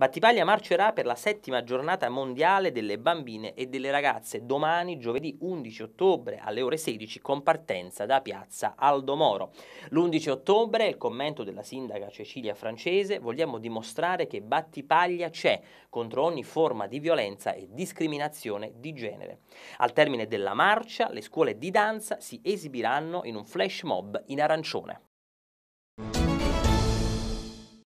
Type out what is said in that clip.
Battipaglia marcerà per la settima giornata mondiale delle bambine e delle ragazze domani giovedì 11 ottobre alle ore 16 con partenza da piazza Aldo Moro. L'11 ottobre, il commento della sindaca Cecilia Francese, vogliamo dimostrare che Battipaglia c'è contro ogni forma di violenza e discriminazione di genere. Al termine della marcia le scuole di danza si esibiranno in un flash mob in arancione.